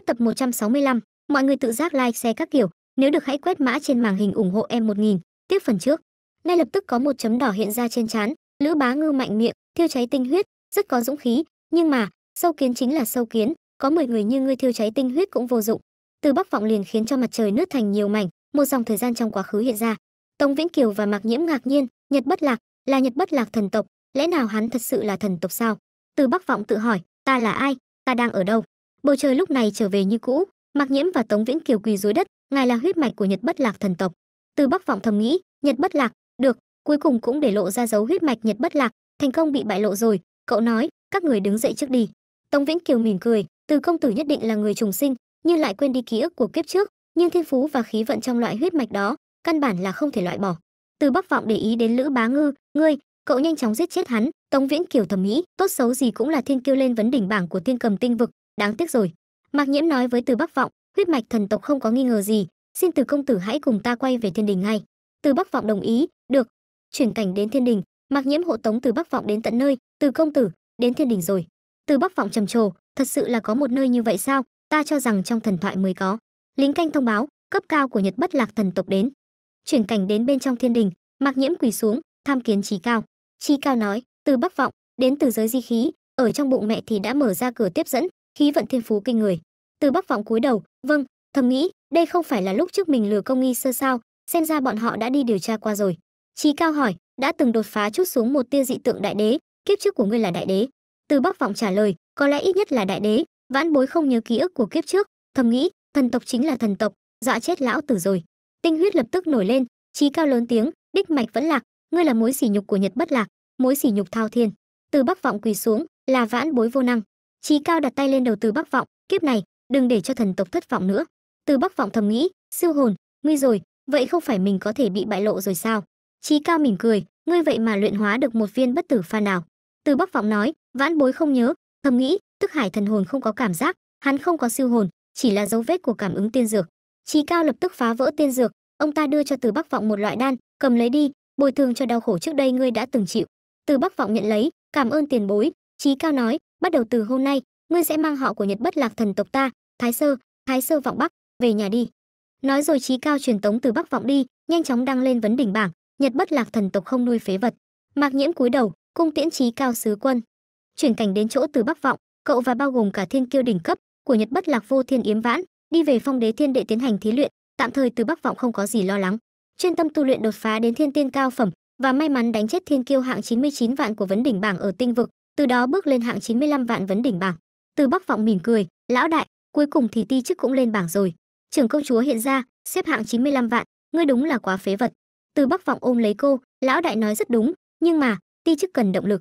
Tiếp tập 165, mọi người tự giác like, share các kiểu, nếu được hãy quét mã trên màn hình ủng hộ em 1000. Tiếp phần trước. Ngay lập tức có một chấm đỏ hiện ra trên trán, Lữ Bá Ngư mạnh miệng, thiêu cháy tinh huyết, rất có dũng khí, nhưng mà, sâu kiến chính là sâu kiến, có 10 người như ngươi thiêu cháy tinh huyết cũng vô dụng. Từ bắc vọng liền khiến cho mặt trời nứt thành nhiều mảnh, một dòng thời gian trong quá khứ hiện ra. Tống Vĩnh Kiều và Mạc Nhiễm ngạc nhiên, Nhật Bất Lạc, là Nhật Bất Lạc thần tộc, lẽ nào hắn thật sự là thần tộc sao? Từ bắc vọng tự hỏi, ta là ai, ta đang ở đâu? bầu trời lúc này trở về như cũ mặc nhiễm và tống viễn kiều quỳ dưới đất ngài là huyết mạch của nhật bất lạc thần tộc từ bắc vọng thầm nghĩ nhật bất lạc được cuối cùng cũng để lộ ra dấu huyết mạch nhật bất lạc thành công bị bại lộ rồi cậu nói các người đứng dậy trước đi tống viễn kiều mỉm cười từ công tử nhất định là người trùng sinh nhưng lại quên đi ký ức của kiếp trước nhưng thiên phú và khí vận trong loại huyết mạch đó căn bản là không thể loại bỏ từ bắc vọng để ý đến lữ bá ngư ngươi cậu nhanh chóng giết chết hắn tống viễn kiều thầm nghĩ tốt xấu gì cũng là thiên kiêu lên vấn đỉnh bảng của thiên cầm tinh vực đáng tiếc rồi mạc nhiễm nói với từ bắc vọng huyết mạch thần tộc không có nghi ngờ gì xin từ công tử hãy cùng ta quay về thiên đình ngay từ bắc vọng đồng ý được chuyển cảnh đến thiên đình mạc nhiễm hộ tống từ bắc vọng đến tận nơi từ công tử đến thiên đình rồi từ bắc vọng trầm trồ thật sự là có một nơi như vậy sao ta cho rằng trong thần thoại mới có lính canh thông báo cấp cao của nhật bất lạc thần tộc đến chuyển cảnh đến bên trong thiên đình mạc nhiễm quỳ xuống tham kiến trí cao trí cao nói từ bắc vọng đến từ giới di khí ở trong bụng mẹ thì đã mở ra cửa tiếp dẫn khí vận thiên phú kinh người từ bắc vọng cúi đầu vâng thầm nghĩ đây không phải là lúc trước mình lừa công nghi sơ sao xem ra bọn họ đã đi điều tra qua rồi trí cao hỏi đã từng đột phá chút xuống một tia dị tượng đại đế kiếp trước của ngươi là đại đế từ bắc vọng trả lời có lẽ ít nhất là đại đế vãn bối không nhớ ký ức của kiếp trước thầm nghĩ thần tộc chính là thần tộc dọa chết lão tử rồi tinh huyết lập tức nổi lên trí cao lớn tiếng đích mạch vẫn lạc ngươi là mối sỉ nhục của nhật bất lạc mối sỉ nhục thao thiên từ bắc vọng quỳ xuống là vãn bối vô năng Chí Cao đặt tay lên đầu Từ Bắc Vọng, kiếp này, đừng để cho thần tộc thất vọng nữa. Từ Bắc Vọng thầm nghĩ, siêu hồn, nguy rồi, vậy không phải mình có thể bị bại lộ rồi sao? Chí Cao mỉm cười, ngươi vậy mà luyện hóa được một viên bất tử pha nào? Từ Bắc Vọng nói, vãn bối không nhớ, thầm nghĩ, tức hải thần hồn không có cảm giác, hắn không có siêu hồn, chỉ là dấu vết của cảm ứng tiên dược. Chí Cao lập tức phá vỡ tiên dược, ông ta đưa cho Từ Bắc Vọng một loại đan, cầm lấy đi, bồi thường cho đau khổ trước đây ngươi đã từng chịu. Từ Bắc Vọng nhận lấy, cảm ơn tiền bối, Chí Cao nói, bắt đầu từ hôm nay ngươi sẽ mang họ của nhật bất lạc thần tộc ta thái sơ thái sơ vọng bắc về nhà đi nói rồi trí cao truyền tống từ bắc vọng đi nhanh chóng đăng lên vấn đỉnh bảng nhật bất lạc thần tộc không nuôi phế vật mạc nhiễm cúi đầu cung tiễn trí cao sứ quân chuyển cảnh đến chỗ từ bắc vọng cậu và bao gồm cả thiên kiêu đỉnh cấp của nhật bất lạc vô thiên yếm vãn đi về phong đế thiên đệ tiến hành thí luyện tạm thời từ bắc vọng không có gì lo lắng chuyên tâm tu luyện đột phá đến thiên tiên cao phẩm và may mắn đánh chết thiên kiêu hạng 99 vạn của vấn đỉnh bảng ở tinh vực từ đó bước lên hạng 95 vạn vấn đỉnh bảng. Từ Bắc Vọng mỉm cười, "Lão đại, cuối cùng thì ti chức cũng lên bảng rồi." Trưởng công chúa hiện ra, xếp hạng 95 vạn, ngươi đúng là quá phế vật. Từ Bắc Vọng ôm lấy cô, lão đại nói rất đúng, nhưng mà, ti chức cần động lực.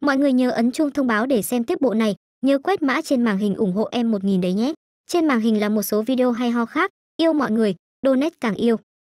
Mọi người nhớ ấn chuông thông báo để xem tiếp bộ này, nhớ quét mã trên màn hình ủng hộ em 1000 đấy nhé. Trên màn hình là một số video hay ho khác, yêu mọi người, donate càng yêu.